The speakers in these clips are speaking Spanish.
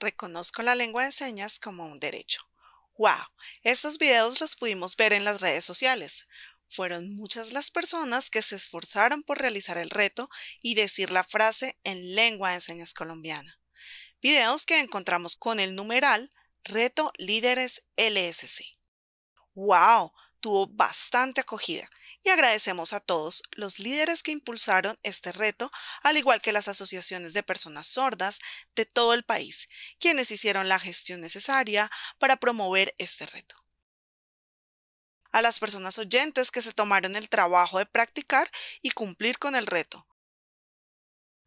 Reconozco la lengua de señas como un derecho. ¡Wow! Estos videos los pudimos ver en las redes sociales. Fueron muchas las personas que se esforzaron por realizar el reto y decir la frase en lengua de señas colombiana. Videos que encontramos con el numeral Reto Líderes LSC. ¡Wow! tuvo bastante acogida y agradecemos a todos los líderes que impulsaron este reto, al igual que las asociaciones de personas sordas de todo el país, quienes hicieron la gestión necesaria para promover este reto. A las personas oyentes que se tomaron el trabajo de practicar y cumplir con el reto,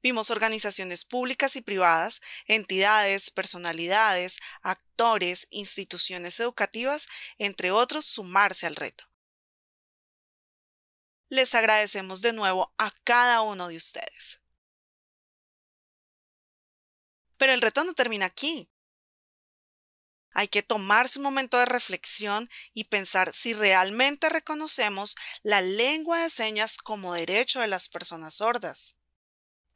Vimos organizaciones públicas y privadas, entidades, personalidades, actores, instituciones educativas, entre otros, sumarse al reto. Les agradecemos de nuevo a cada uno de ustedes. Pero el reto no termina aquí. Hay que tomarse un momento de reflexión y pensar si realmente reconocemos la lengua de señas como derecho de las personas sordas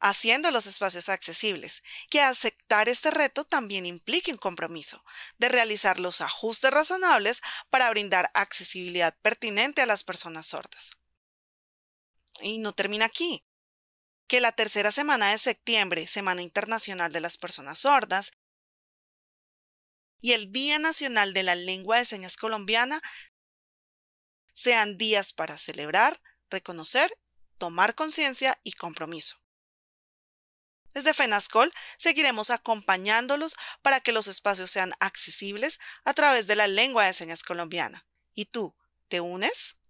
haciendo los espacios accesibles, que aceptar este reto también implique un compromiso de realizar los ajustes razonables para brindar accesibilidad pertinente a las personas sordas. Y no termina aquí, que la tercera semana de septiembre, Semana Internacional de las Personas Sordas, y el Día Nacional de la Lengua de Señas Colombiana sean días para celebrar, reconocer, tomar conciencia y compromiso. Desde FENASCOL seguiremos acompañándolos para que los espacios sean accesibles a través de la lengua de señas colombiana. ¿Y tú, te unes?